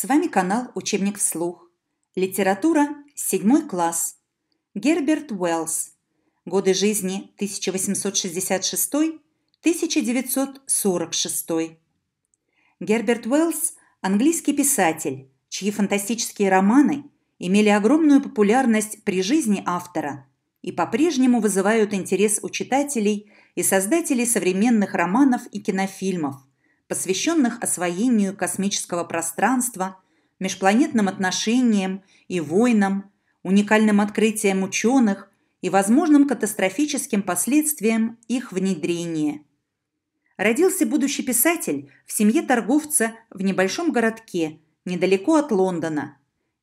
С вами канал «Учебник вслух». Литература, 7 класс. Герберт Уэллс. Годы жизни 1866-1946. Герберт Уэллс – английский писатель, чьи фантастические романы имели огромную популярность при жизни автора и по-прежнему вызывают интерес у читателей и создателей современных романов и кинофильмов – посвященных освоению космического пространства, межпланетным отношениям и войнам, уникальным открытиям ученых и возможным катастрофическим последствиям их внедрения. Родился будущий писатель в семье торговца в небольшом городке, недалеко от Лондона.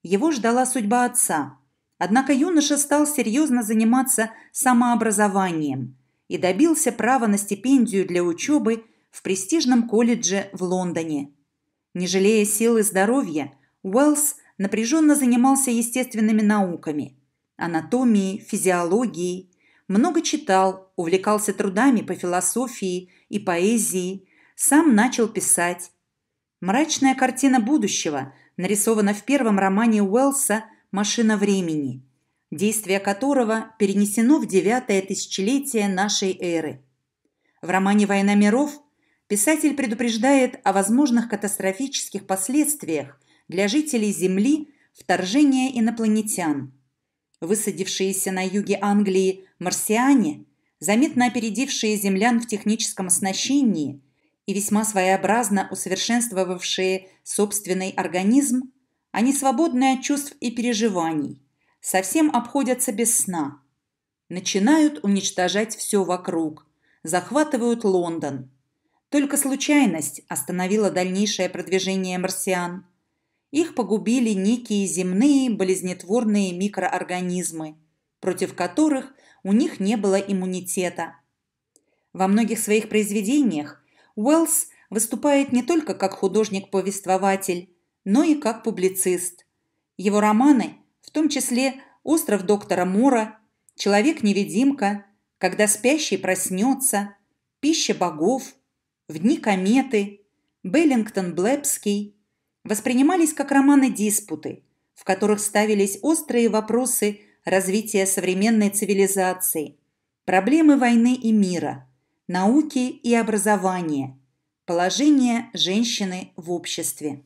Его ждала судьба отца. Однако юноша стал серьезно заниматься самообразованием и добился права на стипендию для учебы – в престижном колледже в Лондоне. Не жалея сил и здоровья, Уэллс напряженно занимался естественными науками, анатомией, физиологией, много читал, увлекался трудами по философии и поэзии, сам начал писать. Мрачная картина будущего нарисована в первом романе Уэллса «Машина времени», действие которого перенесено в девятое тысячелетие нашей эры. В романе «Война миров» писатель предупреждает о возможных катастрофических последствиях для жителей Земли вторжения инопланетян. Высадившиеся на юге Англии марсиане, заметно опередившие землян в техническом оснащении и весьма своеобразно усовершенствовавшие собственный организм, они свободны от чувств и переживаний, совсем обходятся без сна. Начинают уничтожать все вокруг, захватывают Лондон – только случайность остановила дальнейшее продвижение марсиан. Их погубили некие земные болезнетворные микроорганизмы, против которых у них не было иммунитета. Во многих своих произведениях Уэллс выступает не только как художник-повествователь, но и как публицист. Его романы, в том числе «Остров доктора Мора», «Человек-невидимка», «Когда спящий проснется», «Пища богов», в дни кометы, Беллингтон Блэпский воспринимались как романы-диспуты, в которых ставились острые вопросы развития современной цивилизации, проблемы войны и мира, науки и образования, положение женщины в обществе.